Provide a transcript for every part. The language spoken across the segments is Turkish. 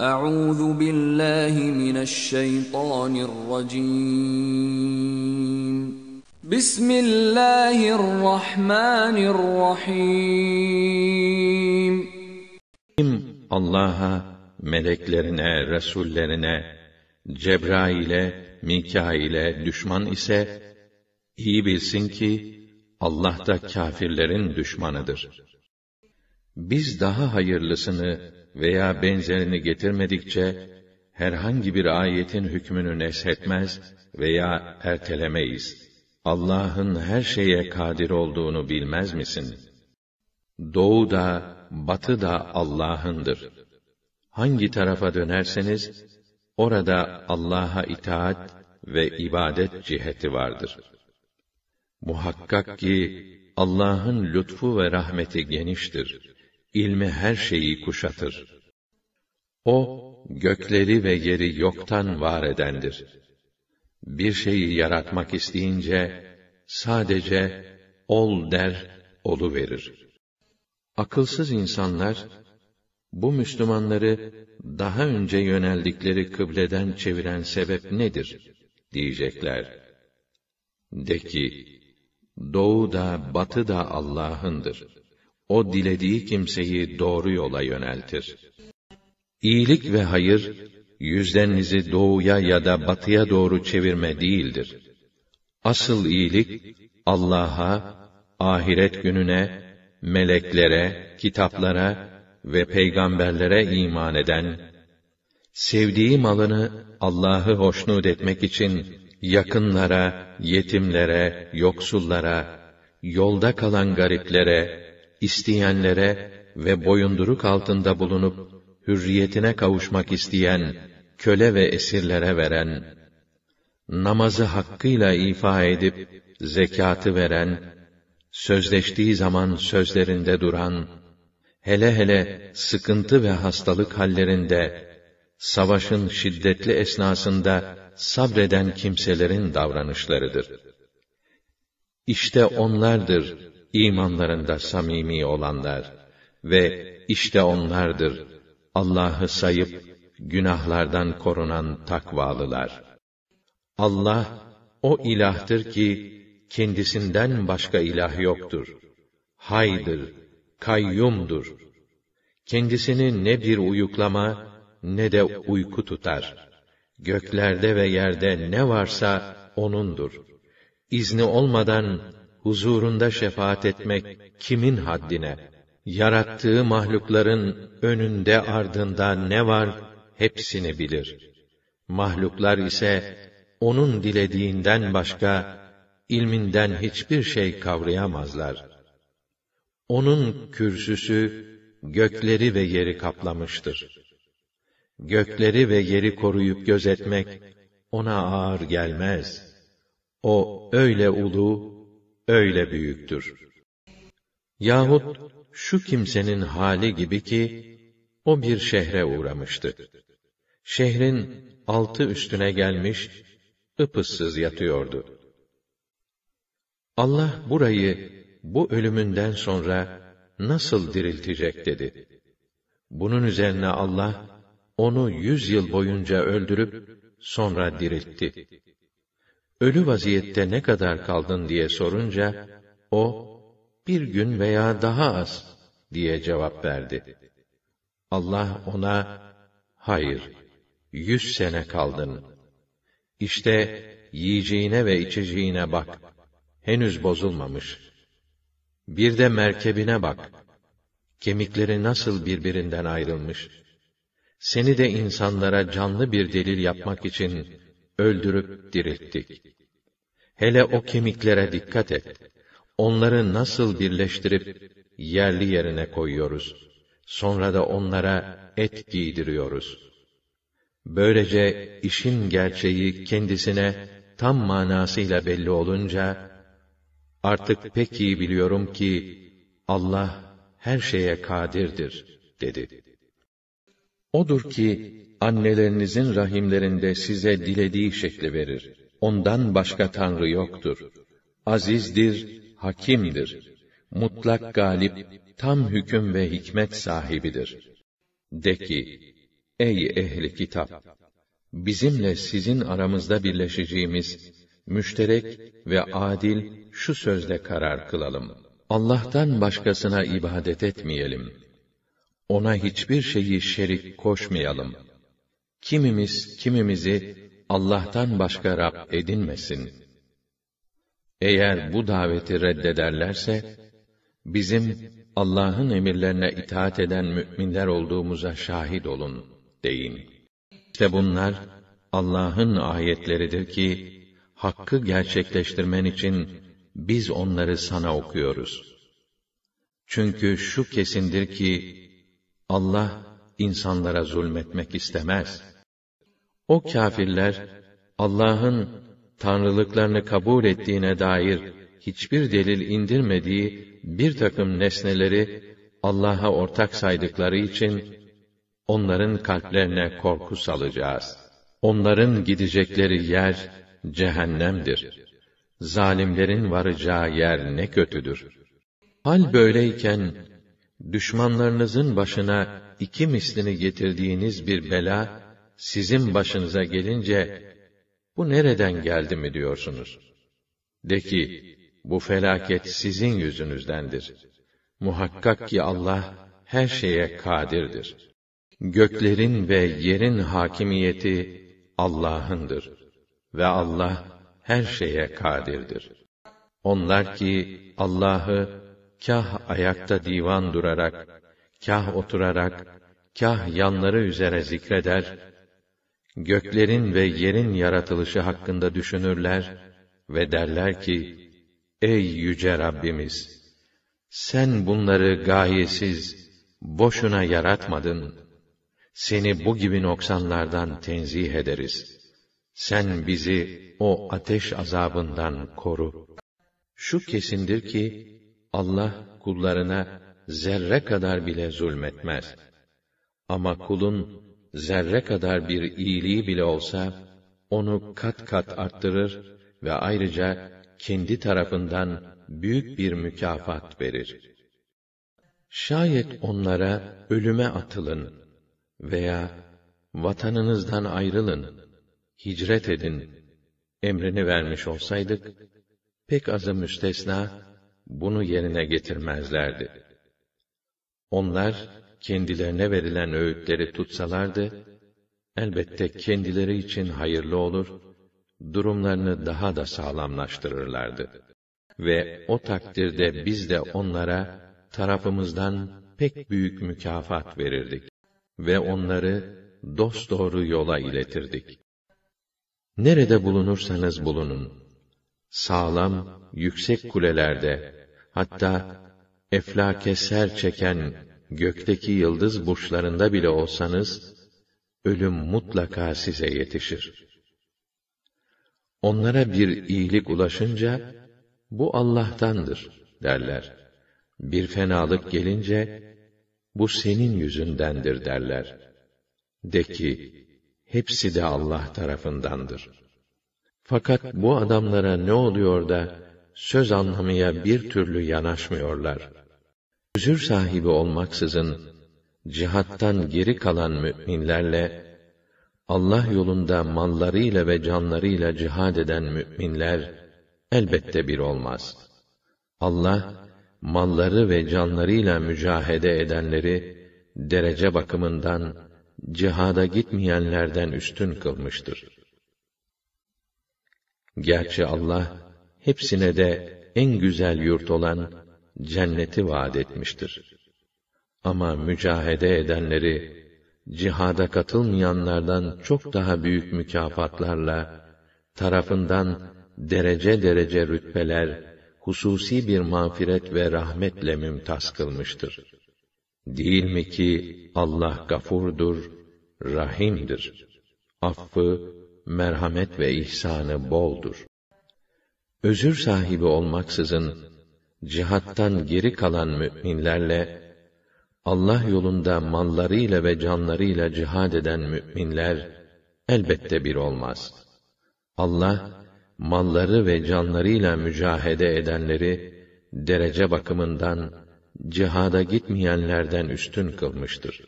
Euzu billahi mineşşeytanirracim. Bismillahirrahmanirrahim. Kim Allah'a, meleklerine, resullerine, Cebrail'e, Mikail'e düşman ise iyi bilsin ki Allah da kâfirlerin düşmanıdır. Biz daha hayırlısını veya benzerini getirmedikçe herhangi bir ayetin hükmünü neshetmez veya ertelemeyiz. Allah'ın her şeye kadir olduğunu bilmez misin? Doğu da, batı da Allah'ındır. Hangi tarafa dönerseniz, orada Allah'a itaat ve ibadet ciheti vardır. Muhakkak ki, Allah'ın lütfu ve rahmeti geniştir. İlmi her şeyi kuşatır. O gökleri ve yeri yoktan var edendir. Bir şeyi yaratmak isteyince sadece ol der, olu verir. Akılsız insanlar bu Müslümanları daha önce yöneldikleri kıbleden çeviren sebep nedir diyecekler. De ki, doğu da batı da Allah'ındır. O dilediği kimseyi doğru yola yöneltir. İyilik ve hayır, yüzdenizi doğuya ya da batıya doğru çevirme değildir. Asıl iyilik, Allah'a, ahiret gününe, meleklere, kitaplara ve peygamberlere iman eden, sevdiği malını Allah'ı hoşnut etmek için yakınlara, yetimlere, yoksullara, yolda kalan gariplere, isteyenlere ve boyunduruk altında bulunup hürriyetine kavuşmak isteyen, köle ve esirlere veren, namazı hakkıyla ifa edip, zekatı veren, sözleştiği zaman sözlerinde duran, hele hele sıkıntı ve hastalık hallerinde, savaşın şiddetli esnasında sabreden kimselerin davranışlarıdır. İşte onlardır imanlarında samimi olanlar ve işte onlardır Allah'ı sayıp günahlardan korunan takvalılar. Allah o ilahtır ki kendisinden başka ilah yoktur. Haydır, kayyumdur. Kendisini ne bir uyuklama ne de uyku tutar. Göklerde ve yerde ne varsa onundur. İzni olmadan huzurunda şefaat etmek kimin haddine?' yarattığı mahlukların önünde ardında ne var hepsini bilir. Mahluklar ise onun dilediğinden başka ilminden hiçbir şey kavrayamazlar. Onun kürsüsü gökleri ve yeri kaplamıştır. Gökleri ve yeri koruyup gözetmek ona ağır gelmez. O öyle ulu, öyle büyüktür. Yahut şu kimsenin hali gibi ki, o bir şehre uğramıştı. Şehrin altı üstüne gelmiş, ıpıssız yatıyordu. Allah burayı, bu ölümünden sonra nasıl diriltecek dedi. Bunun üzerine Allah, onu yüz yıl boyunca öldürüp, sonra diriltti. Ölü vaziyette ne kadar kaldın diye sorunca, o, bir gün veya daha az diye cevap verdi. Allah ona, hayır, yüz sene kaldın. İşte yiyeceğine ve içeceğine bak. Henüz bozulmamış. Bir de merkebine bak. Kemikleri nasıl birbirinden ayrılmış. Seni de insanlara canlı bir delil yapmak için öldürüp dirilttik. Hele o kemiklere dikkat et.'' onları nasıl birleştirip yerli yerine koyuyoruz. Sonra da onlara et giydiriyoruz. Böylece işin gerçeği kendisine tam manasıyla belli olunca artık pek iyi biliyorum ki Allah her şeye kadirdir dedi. Odur ki annelerinizin rahimlerinde size dilediği şekli verir. Ondan başka tanrı yoktur. Azizdir, hakimdir. Mutlak galip, tam hüküm ve hikmet sahibidir. De ki, ey ehli kitap! Bizimle sizin aramızda birleşeceğimiz, müşterek ve adil şu sözle karar kılalım. Allah'tan başkasına ibadet etmeyelim. Ona hiçbir şeyi şerik koşmayalım. Kimimiz kimimizi Allah'tan başka Rab edinmesin.'' Eğer bu daveti reddederlerse, bizim Allah'ın emirlerine itaat eden müminler olduğumuza şahit olun, deyin. İşte bunlar, Allah'ın ayetleridir ki, hakkı gerçekleştirmen için, biz onları sana okuyoruz. Çünkü şu kesindir ki, Allah, insanlara zulmetmek istemez. O kâfirler, Allah'ın tanrılıklarını kabul ettiğine dair hiçbir delil indirmediği bir takım nesneleri Allah'a ortak saydıkları için onların kalplerine korku salacağız. Onların gidecekleri yer cehennemdir. Zalimlerin varacağı yer ne kötüdür. Hal böyleyken düşmanlarınızın başına iki mislini getirdiğiniz bir bela sizin başınıza gelince bu nereden geldi mi diyorsunuz? De ki, bu felaket sizin yüzünüzdendir. Muhakkak ki Allah, her şeye kadirdir. Göklerin ve yerin hakimiyeti Allah'ındır. Ve Allah, her şeye kadirdir. Onlar ki, Allah'ı, kah ayakta divan durarak, kah oturarak, kah yanları üzere zikreder, göklerin ve yerin yaratılışı hakkında düşünürler ve derler ki, Ey yüce Rabbimiz! Sen bunları gayesiz, boşuna yaratmadın. Seni bu gibi noksanlardan tenzih ederiz. Sen bizi o ateş azabından koru. Şu kesindir ki, Allah kullarına zerre kadar bile zulmetmez. Ama kulun zerre kadar bir iyiliği bile olsa, onu kat kat arttırır ve ayrıca kendi tarafından büyük bir mükafat verir. Şayet onlara ölüme atılın veya vatanınızdan ayrılın, hicret edin emrini vermiş olsaydık, pek azı müstesna bunu yerine getirmezlerdi. Onlar kendilerine verilen öğütleri tutsalardı, elbette kendileri için hayırlı olur, durumlarını daha da sağlamlaştırırlardı. Ve o takdirde biz de onlara tarafımızdan pek büyük mükafat verirdik ve onları dosdoğru yola iletirdik. Nerede bulunursanız bulunun, sağlam, yüksek kulelerde, hatta eflake ser çeken gökteki yıldız burçlarında bile olsanız, ölüm mutlaka size yetişir. Onlara bir iyilik ulaşınca, bu Allah'tandır derler. Bir fenalık gelince, bu senin yüzündendir derler. De ki, hepsi de Allah tarafındandır. Fakat bu adamlara ne oluyor da, söz anlamaya bir türlü yanaşmıyorlar.'' Özür sahibi olmaksızın cihattan geri kalan müminlerle Allah yolunda mallarıyla ve canlarıyla cihad eden müminler elbette bir olmaz. Allah malları ve canlarıyla mücahede edenleri derece bakımından cihada gitmeyenlerden üstün kılmıştır. Gerçi Allah hepsine de en güzel yurt olan cenneti vaad etmiştir. Ama mücahede edenleri, cihada katılmayanlardan çok daha büyük mükafatlarla, tarafından derece derece rütbeler, hususi bir mağfiret ve rahmetle mümtaz kılmıştır. Değil mi ki Allah gafurdur, rahimdir. Affı, merhamet ve ihsanı boldur. Özür sahibi olmaksızın, cihattan geri kalan müminlerle Allah yolunda mallarıyla ve canlarıyla cihad eden müminler elbette bir olmaz. Allah malları ve canlarıyla mücahede edenleri derece bakımından cihada gitmeyenlerden üstün kılmıştır.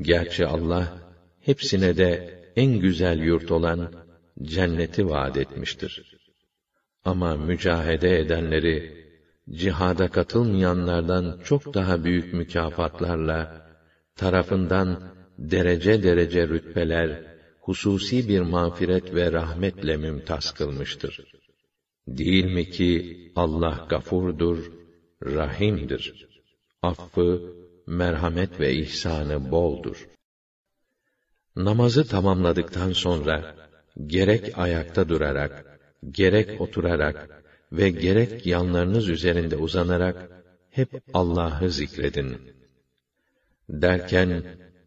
Gerçi Allah hepsine de en güzel yurt olan cenneti vaat etmiştir. Ama mücahede edenleri, cihada katılmayanlardan çok daha büyük mükafatlarla, tarafından derece derece rütbeler, hususi bir mağfiret ve rahmetle mümtaz kılmıştır. Değil mi ki Allah gafurdur, rahimdir. Affı, merhamet ve ihsanı boldur. Namazı tamamladıktan sonra, gerek ayakta durarak, gerek oturarak ve gerek yanlarınız üzerinde uzanarak hep Allah'ı zikredin. Derken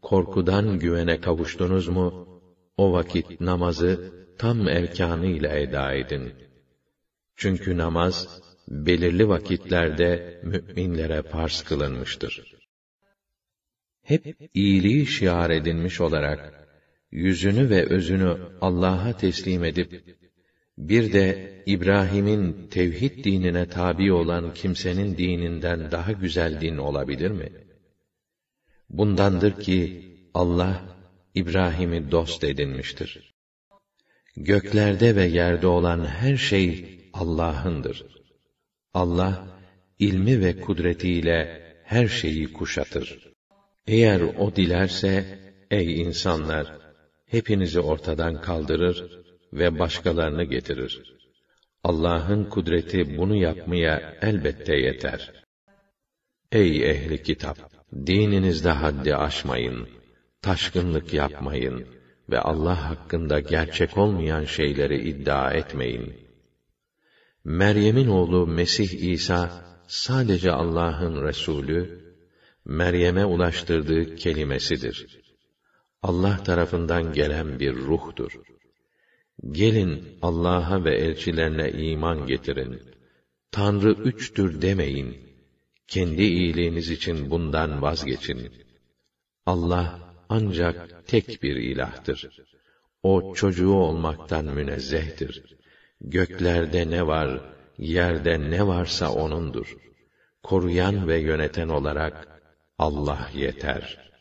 korkudan güvene kavuştunuz mu? O vakit namazı tam erkanı ile eda edin. Çünkü namaz belirli vakitlerde müminlere farz kılınmıştır. Hep iyiliği şiar edinmiş olarak yüzünü ve özünü Allah'a teslim edip bir de İbrahim'in tevhid dinine tabi olan kimsenin dininden daha güzel din olabilir mi? Bundandır ki Allah İbrahim'i dost edinmiştir. Göklerde ve yerde olan her şey Allah'ındır. Allah ilmi ve kudretiyle her şeyi kuşatır. Eğer o dilerse ey insanlar hepinizi ortadan kaldırır ve başkalarını getirir. Allah'ın kudreti bunu yapmaya elbette yeter. Ey ehli kitap! Dininizde haddi aşmayın, taşkınlık yapmayın ve Allah hakkında gerçek olmayan şeyleri iddia etmeyin. Meryem'in oğlu Mesih İsa, sadece Allah'ın Resulü, Meryem'e ulaştırdığı kelimesidir. Allah tarafından gelen bir ruhtur. Gelin Allah'a ve elçilerine iman getirin. Tanrı üçtür demeyin. Kendi iyiliğiniz için bundan vazgeçin. Allah ancak tek bir ilahtır. O çocuğu olmaktan münezzehtir. Göklerde ne var, yerde ne varsa O'nundur. Koruyan ve yöneten olarak Allah yeter.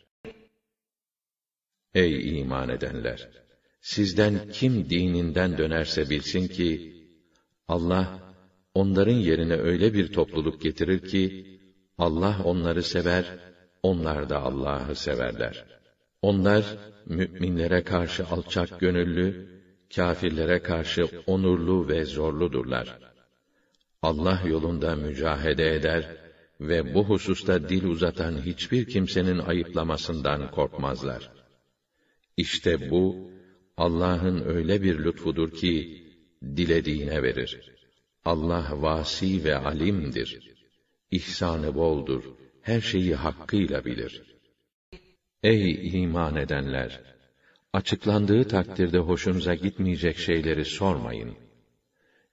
Ey iman edenler! Sizden kim dininden dönerse bilsin ki, Allah, onların yerine öyle bir topluluk getirir ki, Allah onları sever, onlar da Allah'ı severler. Onlar, müminlere karşı alçak gönüllü, kâfirlere karşı onurlu ve zorludurlar. Allah yolunda mücahede eder ve bu hususta dil uzatan hiçbir kimsenin ayıplamasından korkmazlar. İşte bu, Allah'ın öyle bir lütfudur ki dilediğine verir. Allah vasi ve alimdir. İhsanı boldur. Her şeyi hakkıyla bilir. Ey iman edenler! Açıklandığı takdirde hoşunuza gitmeyecek şeyleri sormayın.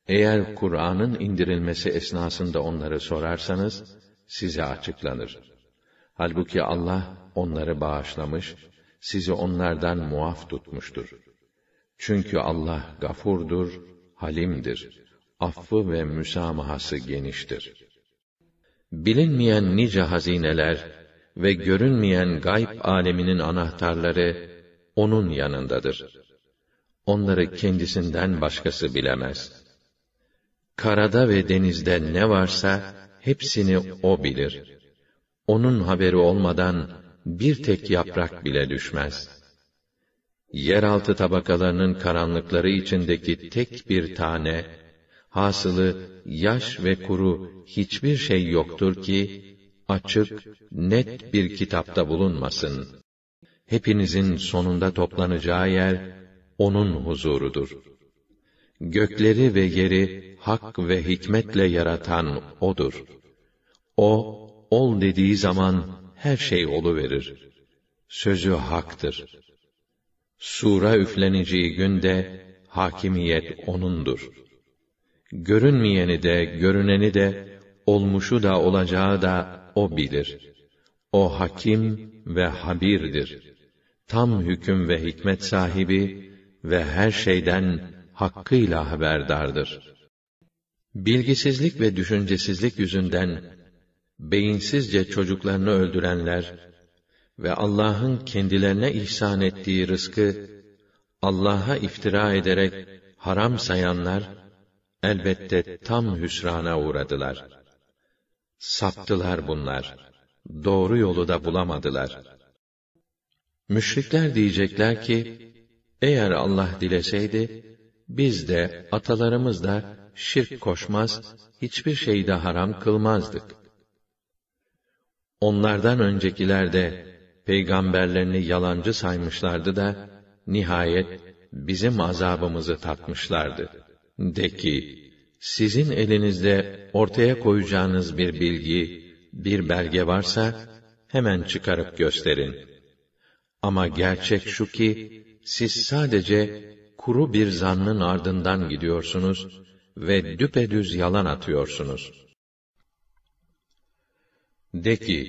Eğer Kur'an'ın indirilmesi esnasında onları sorarsanız, size açıklanır. Halbuki Allah onları bağışlamış, sizi onlardan muaf tutmuştur. Çünkü Allah gafurdur, halimdir. Affı ve müsamahası geniştir. Bilinmeyen nice hazineler ve görünmeyen gayb aleminin anahtarları onun yanındadır. Onları kendisinden başkası bilemez. Karada ve denizde ne varsa hepsini o bilir. Onun haberi olmadan bir tek yaprak bile düşmez.'' yeraltı tabakalarının karanlıkları içindeki tek bir tane, hasılı yaş ve kuru hiçbir şey yoktur ki, açık, net bir kitapta bulunmasın. Hepinizin sonunda toplanacağı yer, O'nun huzurudur. Gökleri ve yeri hak ve hikmetle yaratan O'dur. O, ol dediği zaman her şey olu verir. Sözü haktır. Sura üfleneceği günde hakimiyet onundur. Görünmeyeni de, görüneni de, olmuşu da olacağı da o bilir. O hakim ve habirdir. Tam hüküm ve hikmet sahibi ve her şeyden hakkıyla haberdardır. Bilgisizlik ve düşüncesizlik yüzünden beyinsizce çocuklarını öldürenler ve Allah'ın kendilerine ihsan ettiği rızkı Allah'a iftira ederek haram sayanlar elbette tam hüsrana uğradılar. Saptılar bunlar. Doğru yolu da bulamadılar. Müşrikler diyecekler ki, eğer Allah dileseydi, biz de, atalarımız da, şirk koşmaz, hiçbir şeyi de haram kılmazdık. Onlardan öncekiler de, peygamberlerini yalancı saymışlardı da nihayet bizim azabımızı tatmışlardı. De ki, sizin elinizde ortaya koyacağınız bir bilgi, bir belge varsa hemen çıkarıp gösterin. Ama gerçek şu ki siz sadece kuru bir zannın ardından gidiyorsunuz ve düpedüz yalan atıyorsunuz. De ki,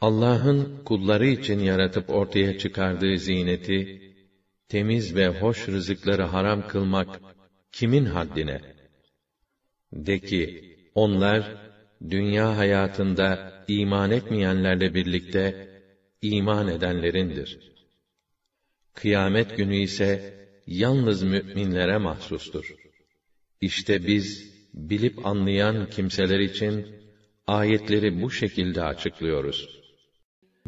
Allah'ın kulları için yaratıp ortaya çıkardığı zineti temiz ve hoş rızıkları haram kılmak kimin haddine? De ki, onlar, dünya hayatında iman etmeyenlerle birlikte, iman edenlerindir. Kıyamet günü ise, yalnız mü'minlere mahsustur. İşte biz, bilip anlayan kimseler için, ayetleri bu şekilde açıklıyoruz.''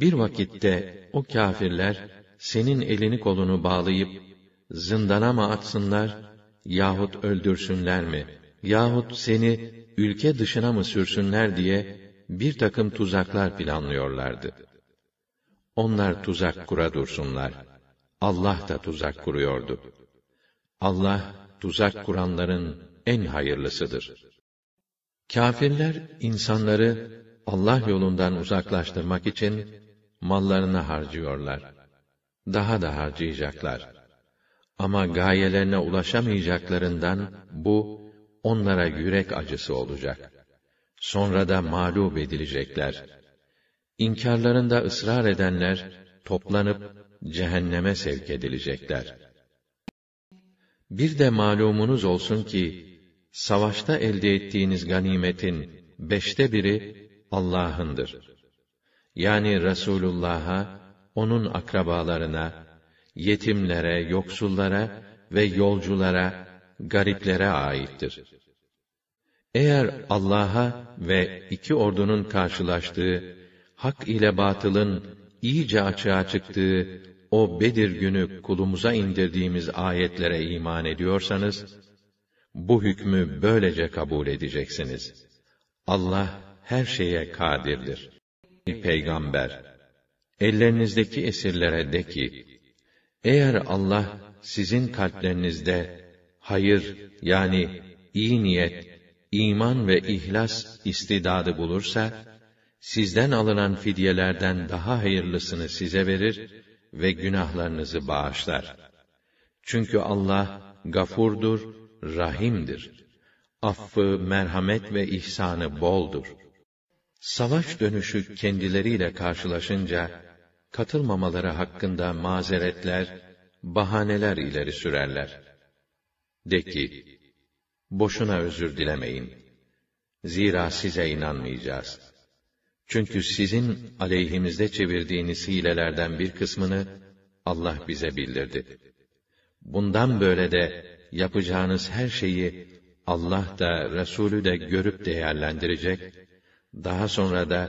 Bir vakitte o kâfirler senin elini kolunu bağlayıp zindana mı atsınlar yahut öldürsünler mi yahut seni ülke dışına mı sürsünler diye bir takım tuzaklar planlıyorlardı. Onlar tuzak kura dursunlar. Allah da tuzak kuruyordu. Allah tuzak kuranların en hayırlısıdır. Kâfirler insanları Allah yolundan uzaklaştırmak için mallarını harcıyorlar. Daha da harcayacaklar. Ama gayelerine ulaşamayacaklarından bu onlara yürek acısı olacak. Sonra da mağlup edilecekler. İnkarlarında ısrar edenler toplanıp cehenneme sevk edilecekler. Bir de malumunuz olsun ki savaşta elde ettiğiniz ganimetin beşte biri Allah'ındır yani Resulullah'a, onun akrabalarına, yetimlere, yoksullara ve yolculara, gariplere aittir. Eğer Allah'a ve iki ordunun karşılaştığı, hak ile batılın iyice açığa çıktığı o Bedir günü kulumuza indirdiğimiz ayetlere iman ediyorsanız, bu hükmü böylece kabul edeceksiniz. Allah her şeye kadirdir. Peygamber, ellerinizdeki esirlere de ki, eğer Allah sizin kalplerinizde hayır yani iyi niyet, iman ve ihlas istidadı bulursa, sizden alınan fidyelerden daha hayırlısını size verir ve günahlarınızı bağışlar. Çünkü Allah gafurdur, rahimdir. Affı, merhamet ve ihsanı boldur.'' Savaş dönüşü kendileriyle karşılaşınca, katılmamaları hakkında mazeretler, bahaneler ileri sürerler. De ki, boşuna özür dilemeyin. Zira size inanmayacağız. Çünkü sizin aleyhimizde çevirdiğiniz hilelerden bir kısmını Allah bize bildirdi. Bundan böyle de yapacağınız her şeyi Allah da Resulü de görüp değerlendirecek daha sonra da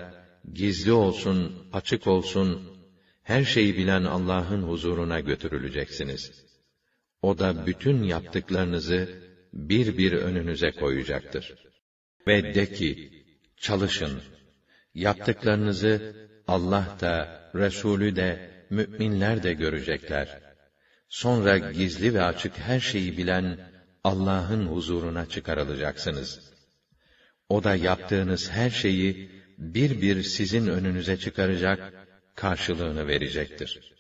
gizli olsun, açık olsun, her şeyi bilen Allah'ın huzuruna götürüleceksiniz. O da bütün yaptıklarınızı bir bir önünüze koyacaktır. Ve de ki, çalışın. Yaptıklarınızı Allah da, Resulü de, müminler de görecekler. Sonra gizli ve açık her şeyi bilen Allah'ın huzuruna çıkarılacaksınız.'' O da yaptığınız her şeyi bir bir sizin önünüze çıkaracak, karşılığını verecektir.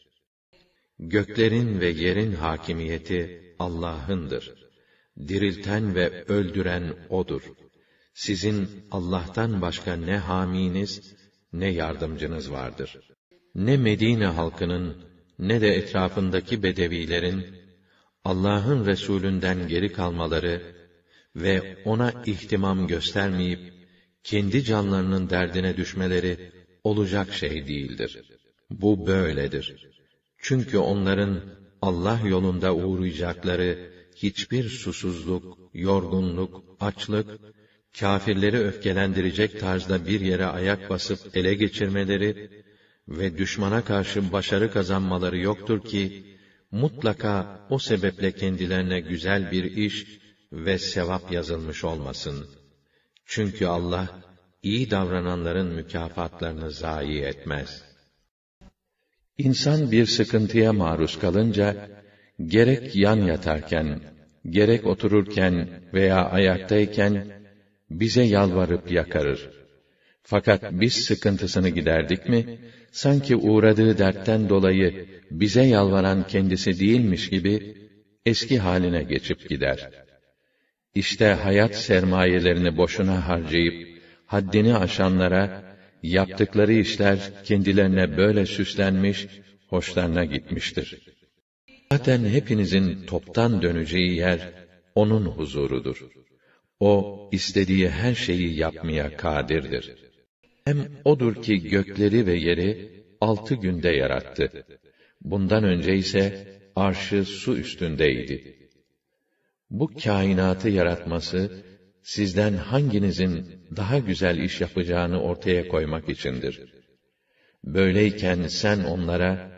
Göklerin ve yerin hakimiyeti Allah'ındır. Dirilten ve öldüren O'dur. Sizin Allah'tan başka ne haminiz, ne yardımcınız vardır. Ne Medine halkının, ne de etrafındaki bedevilerin, Allah'ın Resulünden geri kalmaları, ve ona ihtimam göstermeyip kendi canlarının derdine düşmeleri olacak şey değildir. Bu böyledir. Çünkü onların Allah yolunda uğrayacakları hiçbir susuzluk, yorgunluk, açlık, kâfirleri öfkelendirecek tarzda bir yere ayak basıp ele geçirmeleri ve düşmana karşı başarı kazanmaları yoktur ki mutlaka o sebeple kendilerine güzel bir iş ve sevap yazılmış olmasın. Çünkü Allah iyi davrananların mükafatlarını zayi etmez. İnsan bir sıkıntıya maruz kalınca gerek yan yatarken, gerek otururken veya ayaktayken bize yalvarıp yakarır. Fakat biz sıkıntısını giderdik mi, sanki uğradığı dertten dolayı bize yalvaran kendisi değilmiş gibi eski haline geçip gider.'' İşte hayat sermayelerini boşuna harcayıp, haddini aşanlara, yaptıkları işler kendilerine böyle süslenmiş, hoşlarına gitmiştir. Zaten hepinizin toptan döneceği yer, O'nun huzurudur. O, istediği her şeyi yapmaya kadirdir. Hem O'dur ki gökleri ve yeri, altı günde yarattı. Bundan önce ise, arşı su üstündeydi.'' bu kainatı yaratması sizden hanginizin daha güzel iş yapacağını ortaya koymak içindir. Böyleyken sen onlara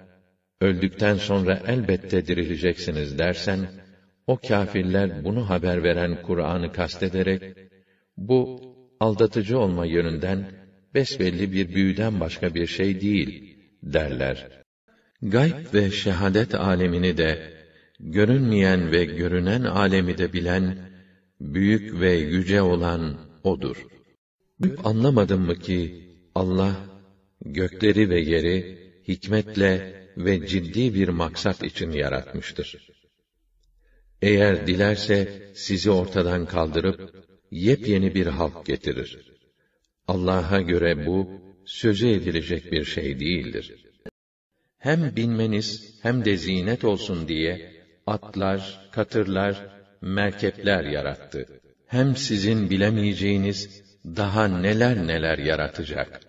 öldükten sonra elbette dirileceksiniz dersen o kâfirler bunu haber veren Kur'an'ı kastederek bu aldatıcı olma yönünden besbelli bir büyüden başka bir şey değil derler. Gayb ve şehadet alemini de görünmeyen ve görünen alemi de bilen, büyük ve yüce olan O'dur. anlamadın mı ki, Allah, gökleri ve yeri, hikmetle ve ciddi bir maksat için yaratmıştır. Eğer dilerse, sizi ortadan kaldırıp, yepyeni bir halk getirir. Allah'a göre bu, sözü edilecek bir şey değildir. Hem bilmeniz, hem de zinet olsun diye, atlar, katırlar, merkepler yarattı. Hem sizin bilemeyeceğiniz daha neler neler yaratacak.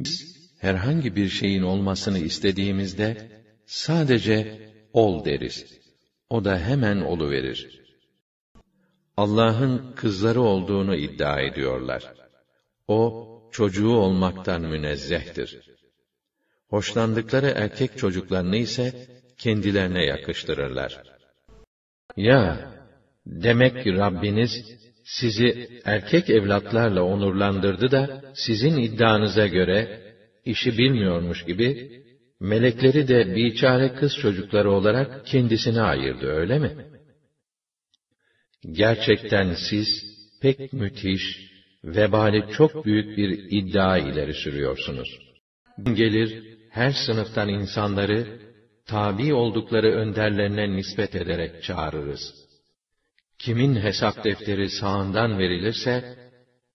Biz herhangi bir şeyin olmasını istediğimizde sadece ol deriz. O da hemen olu verir. Allah'ın kızları olduğunu iddia ediyorlar. O çocuğu olmaktan münezzehtir. Hoşlandıkları erkek çocuklarını ise kendilerine yakıştırırlar. Ya demek ki Rabbiniz sizi erkek evlatlarla onurlandırdı da sizin iddianıza göre işi bilmiyormuş gibi melekleri de biçare kız çocukları olarak kendisine ayırdı öyle mi? Gerçekten siz pek müthiş, vebali çok büyük bir iddia ileri sürüyorsunuz. Gelir, her sınıftan insanları tabi oldukları önderlerine nispet ederek çağırırız. Kimin hesap defteri sağından verilirse,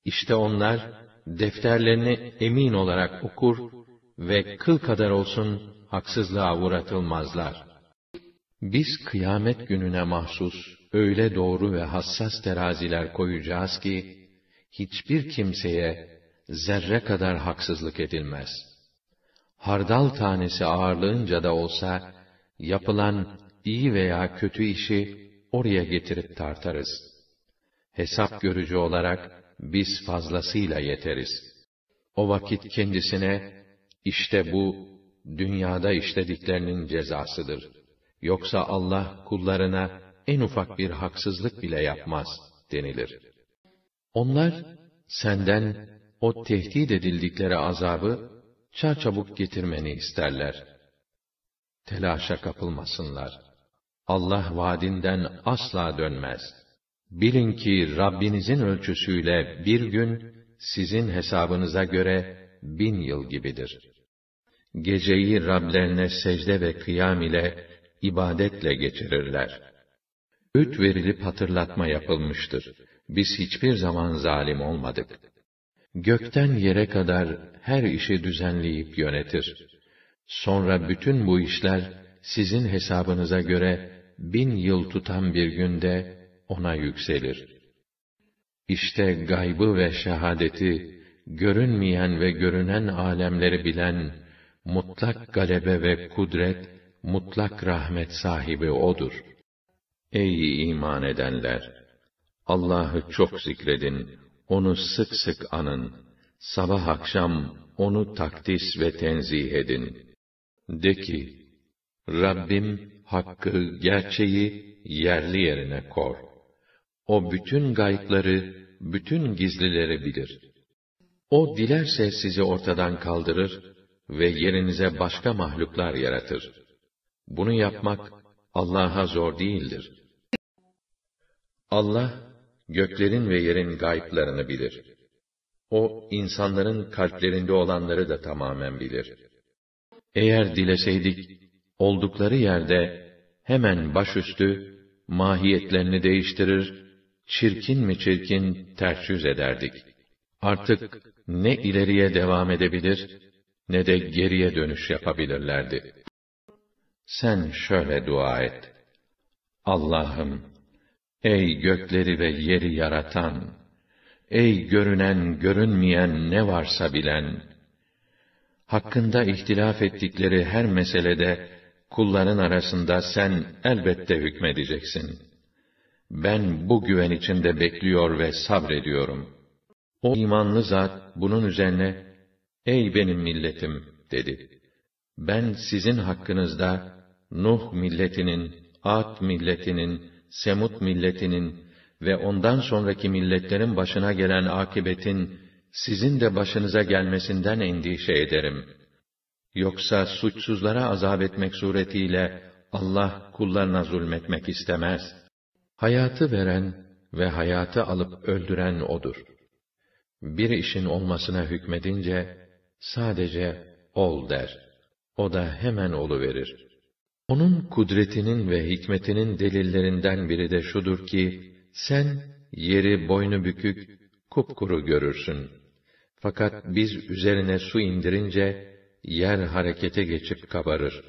işte onlar, defterlerini emin olarak okur ve kıl kadar olsun haksızlığa uğratılmazlar. Biz kıyamet gününe mahsus öyle doğru ve hassas teraziler koyacağız ki hiçbir kimseye zerre kadar haksızlık edilmez.'' hardal tanesi ağırlığınca da olsa, yapılan iyi veya kötü işi oraya getirip tartarız. Hesap görücü olarak biz fazlasıyla yeteriz. O vakit kendisine, işte bu, dünyada işlediklerinin cezasıdır. Yoksa Allah kullarına en ufak bir haksızlık bile yapmaz, denilir. Onlar, senden o tehdit edildikleri azabı çarçabuk getirmeni isterler. Telaşa kapılmasınlar. Allah vaadinden asla dönmez. Bilin ki Rabbinizin ölçüsüyle bir gün sizin hesabınıza göre bin yıl gibidir. Geceyi Rablerine secde ve kıyam ile ibadetle geçirirler. Üt verilip hatırlatma yapılmıştır. Biz hiçbir zaman zalim olmadık. Gökten yere kadar her işi düzenleyip yönetir. Sonra bütün bu işler sizin hesabınıza göre bin yıl tutan bir günde ona yükselir. İşte gaybı ve şehadeti, görünmeyen ve görünen alemleri bilen, mutlak galebe ve kudret, mutlak rahmet sahibi O'dur. Ey iman edenler! Allah'ı çok zikredin, O'nu sık sık anın sabah akşam onu takdis ve tenzih edin. De ki, Rabbim hakkı, gerçeği yerli yerine kor. O bütün gayıpları, bütün gizlileri bilir. O dilerse sizi ortadan kaldırır ve yerinize başka mahluklar yaratır. Bunu yapmak Allah'a zor değildir. Allah göklerin ve yerin gayıplarını bilir. O, insanların kalplerinde olanları da tamamen bilir. Eğer dileseydik, oldukları yerde hemen başüstü, mahiyetlerini değiştirir, çirkin mi çirkin ters yüz ederdik. Artık ne ileriye devam edebilir, ne de geriye dönüş yapabilirlerdi. Sen şöyle dua et. Allah'ım, ey gökleri ve yeri yaratan! Ey görünen, görünmeyen ne varsa bilen! Hakkında ihtilaf ettikleri her meselede, kulların arasında sen elbette hükmedeceksin. Ben bu güven içinde bekliyor ve sabrediyorum. O imanlı zat bunun üzerine, Ey benim milletim! dedi. Ben sizin hakkınızda, Nuh milletinin, Ad milletinin, Semut milletinin, ve ondan sonraki milletlerin başına gelen akibetin sizin de başınıza gelmesinden endişe ederim. Yoksa suçsuzlara azap etmek suretiyle Allah kullarına zulmetmek istemez. Hayatı veren ve hayatı alıp öldüren odur. Bir işin olmasına hükmedince sadece ol der. O da hemen olu verir. Onun kudretinin ve hikmetinin delillerinden biri de şudur ki sen yeri boynu bükük, kupkuru görürsün. Fakat biz üzerine su indirince, yer harekete geçip kabarır.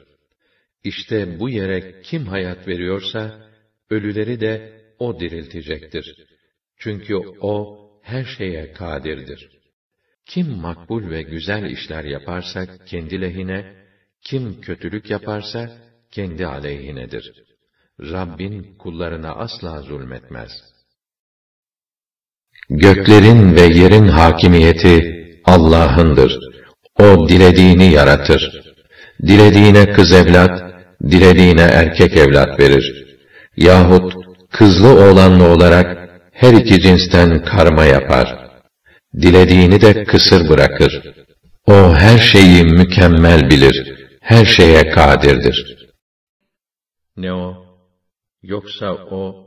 İşte bu yere kim hayat veriyorsa, ölüleri de o diriltecektir. Çünkü o, her şeye kadirdir. Kim makbul ve güzel işler yaparsa kendi lehine, kim kötülük yaparsa kendi aleyhinedir.'' Rabbin kullarına asla zulmetmez. Göklerin ve yerin hakimiyeti Allah'ındır. O dilediğini yaratır. Dilediğine kız evlat, dilediğine erkek evlat verir. Yahut kızlı oğlanlı olarak her iki cinsten karma yapar. Dilediğini de kısır bırakır. O her şeyi mükemmel bilir. Her şeye kadirdir. Ne o? Yoksa o,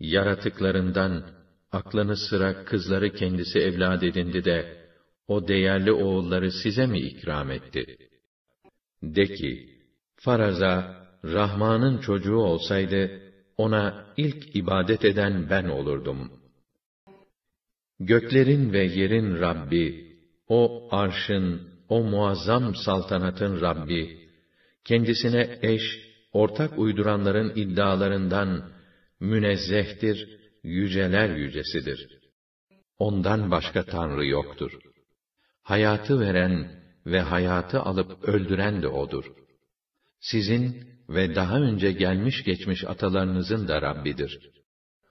yaratıklarından, aklını sıra kızları kendisi evlad edindi de, o değerli oğulları size mi ikram etti? De ki, faraza, Rahman'ın çocuğu olsaydı, ona ilk ibadet eden ben olurdum. Göklerin ve yerin Rabbi, o arşın, o muazzam saltanatın Rabbi, kendisine eş ortak uyduranların iddialarından münezzehtir, yüceler yücesidir. Ondan başka Tanrı yoktur. Hayatı veren ve hayatı alıp öldüren de O'dur. Sizin ve daha önce gelmiş geçmiş atalarınızın da Rabbidir.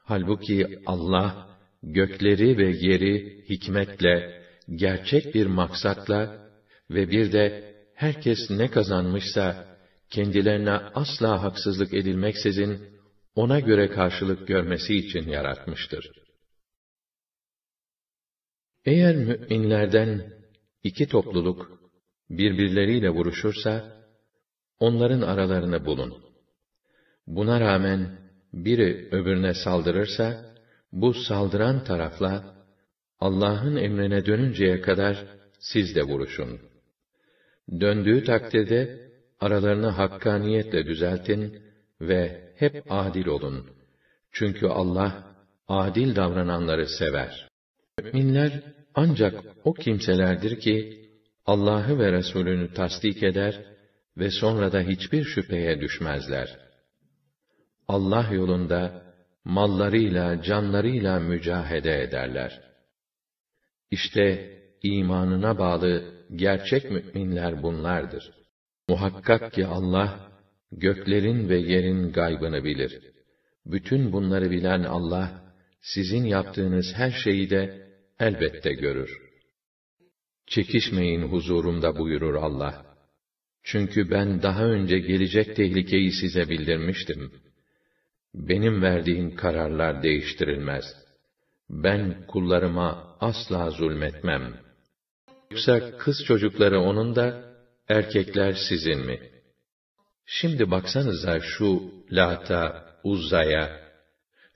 Halbuki Allah, gökleri ve yeri hikmetle, gerçek bir maksatla ve bir de herkes ne kazanmışsa kendilerine asla haksızlık edilmeksizin ona göre karşılık görmesi için yaratmıştır. Eğer müminlerden iki topluluk birbirleriyle vuruşursa onların aralarını bulun. Buna rağmen biri öbürüne saldırırsa bu saldıran tarafla Allah'ın emrine dönünceye kadar siz de vuruşun. Döndüğü takdirde aralarını hakkaniyetle düzeltin ve hep adil olun. Çünkü Allah adil davrananları sever. Müminler ancak o kimselerdir ki Allah'ı ve Resulünü tasdik eder ve sonra da hiçbir şüpheye düşmezler. Allah yolunda mallarıyla, canlarıyla mücahede ederler. İşte imanına bağlı gerçek müminler bunlardır. Muhakkak ki Allah, göklerin ve yerin gaybını bilir. Bütün bunları bilen Allah, sizin yaptığınız her şeyi de elbette görür. Çekişmeyin huzurumda buyurur Allah. Çünkü ben daha önce gelecek tehlikeyi size bildirmiştim. Benim verdiğim kararlar değiştirilmez. Ben kullarıma asla zulmetmem. Yoksa kız çocukları onun da erkekler sizin mi? Şimdi baksanıza şu Lata, Uzza'ya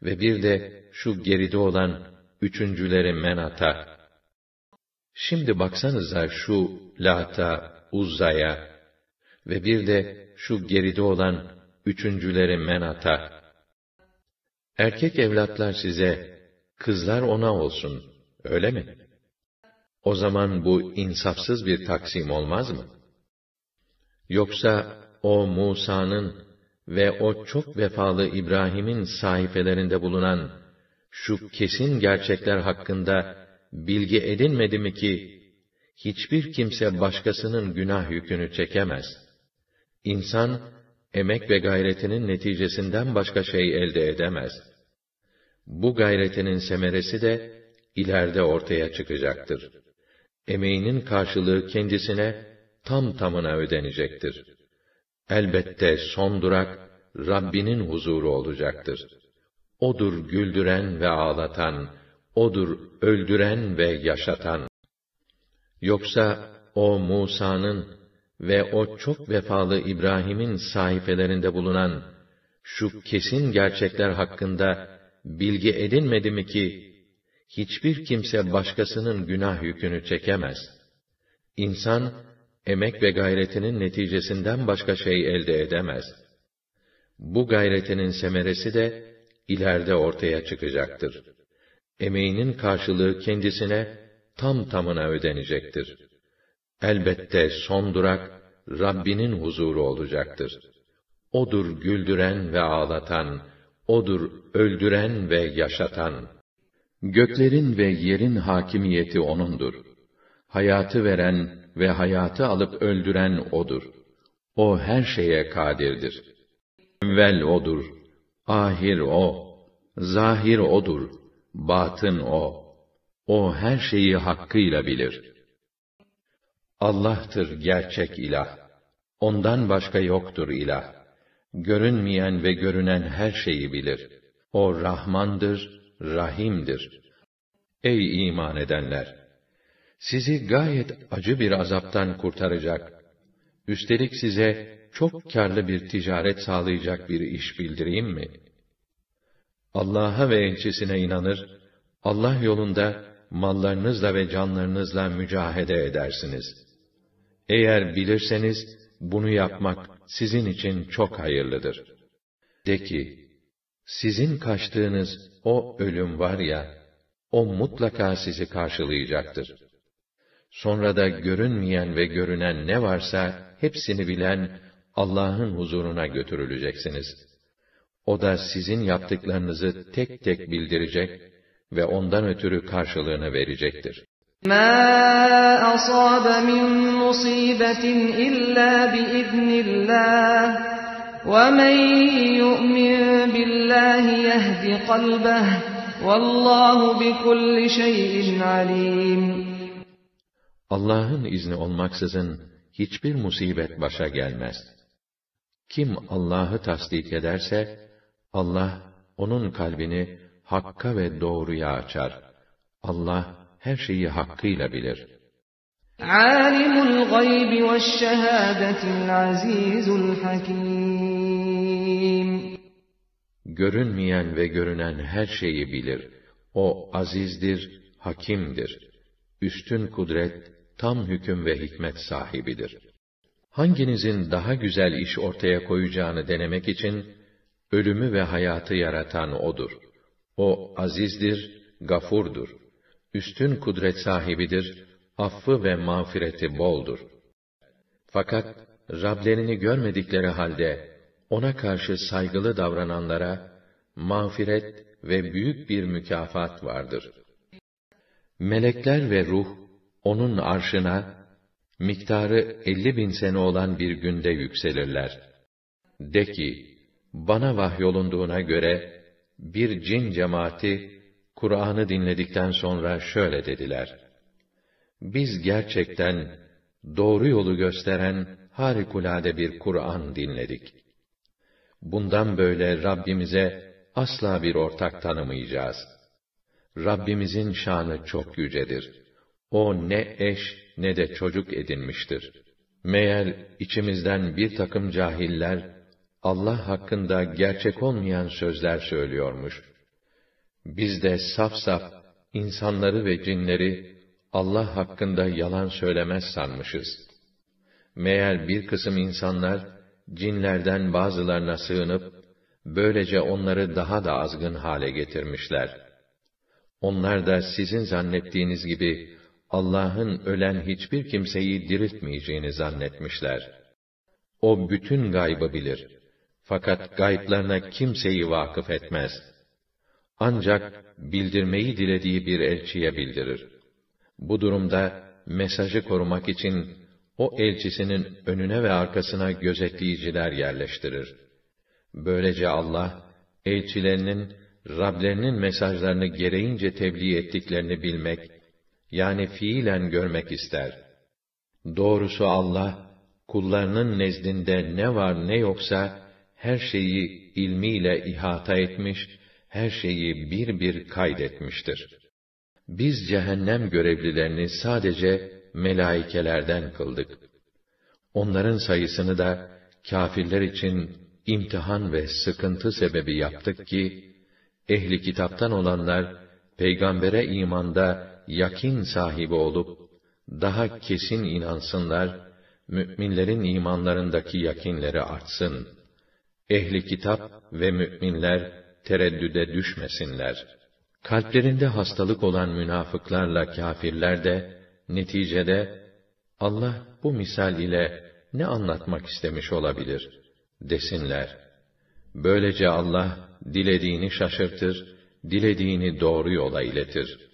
ve bir de şu geride olan üçüncüleri Menat'a. Şimdi baksanıza şu Lata, Uzza'ya ve bir de şu geride olan üçüncüleri Menat'a. Erkek evlatlar size, kızlar ona olsun, öyle mi? O zaman bu insafsız bir taksim olmaz mı? Yoksa o Musa'nın ve o çok vefalı İbrahim'in sayfelerinde bulunan şu kesin gerçekler hakkında bilgi edinmedi mi ki hiçbir kimse başkasının günah yükünü çekemez. İnsan emek ve gayretinin neticesinden başka şey elde edemez. Bu gayretinin semeresi de ileride ortaya çıkacaktır. Emeğinin karşılığı kendisine tam tamına ödenecektir. Elbette son durak Rabbinin huzuru olacaktır. Odur güldüren ve ağlatan, odur öldüren ve yaşatan. Yoksa o Musa'nın ve o çok vefalı İbrahim'in sayfelerinde bulunan şu kesin gerçekler hakkında bilgi edinmedi mi ki hiçbir kimse başkasının günah yükünü çekemez. İnsan emek ve gayretinin neticesinden başka şey elde edemez. Bu gayretinin semeresi de ileride ortaya çıkacaktır. Emeğinin karşılığı kendisine tam tamına ödenecektir. Elbette son durak Rabbinin huzuru olacaktır. Odur güldüren ve ağlatan, odur öldüren ve yaşatan. Göklerin ve yerin hakimiyeti onundur. Hayatı veren, ve hayatı alıp öldüren O'dur. O her şeye kadirdir. Evvel O'dur, ahir O, zahir O'dur, batın O. O her şeyi hakkıyla bilir. Allah'tır gerçek ilah. Ondan başka yoktur ilah. Görünmeyen ve görünen her şeyi bilir. O Rahmandır, Rahim'dir. Ey iman edenler! sizi gayet acı bir azaptan kurtaracak. Üstelik size çok karlı bir ticaret sağlayacak bir iş bildireyim mi? Allah'a ve elçisine inanır, Allah yolunda mallarınızla ve canlarınızla mücahede edersiniz. Eğer bilirseniz, bunu yapmak sizin için çok hayırlıdır. De ki, sizin kaçtığınız o ölüm var ya, o mutlaka sizi karşılayacaktır.'' Sonra da görünmeyen ve görünen ne varsa hepsini bilen Allah'ın huzuruna götürüleceksiniz. O da sizin yaptıklarınızı tek tek bildirecek ve ondan ötürü karşılığını verecektir. مَا أَصَابَ مِنْ مُصِيبَةٍ إِلَّا بِإِذْنِ اللّٰهِ وَمَنْ يُؤْمِنْ بِاللّٰهِ يَهْدِ قَلْبَهِ وَاللّٰهُ بِكُلِّ شَيْءٍ عَلِيمٌ Allah'ın izni olmaksızın hiçbir musibet başa gelmez. Kim Allah'ı tasdik ederse, Allah onun kalbini hakka ve doğruya açar. Allah her şeyi hakkıyla bilir. Alimul gayb ve şehadeti'l azizul hakim. Görünmeyen ve görünen her şeyi bilir. O azizdir, hakimdir. Üstün kudret, tam hüküm ve hikmet sahibidir. Hanginizin daha güzel iş ortaya koyacağını denemek için, ölümü ve hayatı yaratan O'dur. O azizdir, gafurdur. Üstün kudret sahibidir, affı ve mağfireti boldur. Fakat Rablerini görmedikleri halde, ona karşı saygılı davrananlara, mağfiret ve büyük bir mükafat vardır. Melekler ve ruh, onun arşına, miktarı elli bin sene olan bir günde yükselirler. De ki, bana vahyolunduğuna göre, bir cin cemaati, Kur'an'ı dinledikten sonra şöyle dediler. Biz gerçekten, doğru yolu gösteren, harikulade bir Kur'an dinledik. Bundan böyle Rabbimize, asla bir ortak tanımayacağız. Rabbimizin şanı çok yücedir.'' O ne eş ne de çocuk edinmiştir. Meğer içimizden bir takım cahiller, Allah hakkında gerçek olmayan sözler söylüyormuş. Biz de saf saf insanları ve cinleri Allah hakkında yalan söylemez sanmışız. Meğer bir kısım insanlar cinlerden bazılarına sığınıp böylece onları daha da azgın hale getirmişler. Onlar da sizin zannettiğiniz gibi Allah'ın ölen hiçbir kimseyi diriltmeyeceğini zannetmişler. O bütün gaybı bilir. Fakat gayblarına kimseyi vakıf etmez. Ancak bildirmeyi dilediği bir elçiye bildirir. Bu durumda mesajı korumak için o elçisinin önüne ve arkasına gözetleyiciler yerleştirir. Böylece Allah elçilerinin Rablerinin mesajlarını gereğince tebliğ ettiklerini bilmek yani fiilen görmek ister. Doğrusu Allah, kullarının nezdinde ne var ne yoksa, her şeyi ilmiyle ihata etmiş, her şeyi bir bir kaydetmiştir. Biz cehennem görevlilerini sadece melaikelerden kıldık. Onların sayısını da kâfirler için imtihan ve sıkıntı sebebi yaptık ki, ehli kitaptan olanlar, peygambere imanda yakin sahibi olup daha kesin inansınlar, müminlerin imanlarındaki yakinleri artsın. Ehli kitap ve müminler tereddüde düşmesinler. Kalplerinde hastalık olan münafıklarla kâfirler de neticede Allah bu misal ile ne anlatmak istemiş olabilir desinler. Böylece Allah dilediğini şaşırtır, dilediğini doğru yola iletir.''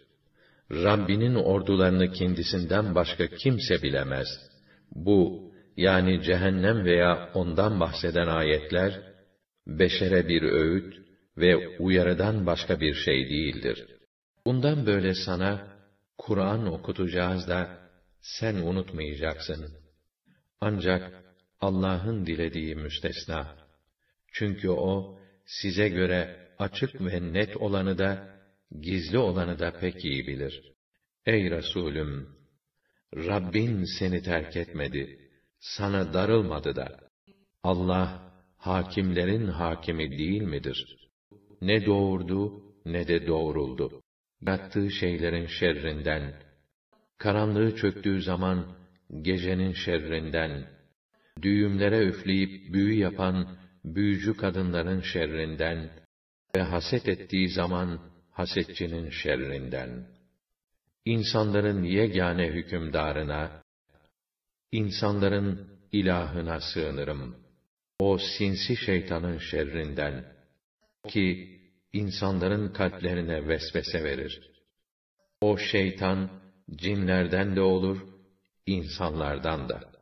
Rabbinin ordularını kendisinden başka kimse bilemez. Bu, yani cehennem veya ondan bahseden ayetler, beşere bir öğüt ve uyarıdan başka bir şey değildir. Bundan böyle sana, Kur'an okutacağız da, sen unutmayacaksın. Ancak Allah'ın dilediği müstesna. Çünkü O, size göre açık ve net olanı da, gizli olanı da pek iyi bilir. Ey Resulüm! Rabbin seni terk etmedi, sana darılmadı da. Allah, hakimlerin hakimi değil midir? Ne doğurdu, ne de doğruldu. Yattığı şeylerin şerrinden, karanlığı çöktüğü zaman gecenin şerrinden, düğümlere üfleyip büyü yapan büyücü kadınların şerrinden ve haset ettiği zaman hasetçinin şerrinden. İnsanların yegane hükümdarına, insanların ilahına sığınırım. O sinsi şeytanın şerrinden ki insanların kalplerine vesvese verir. O şeytan cinlerden de olur, insanlardan da.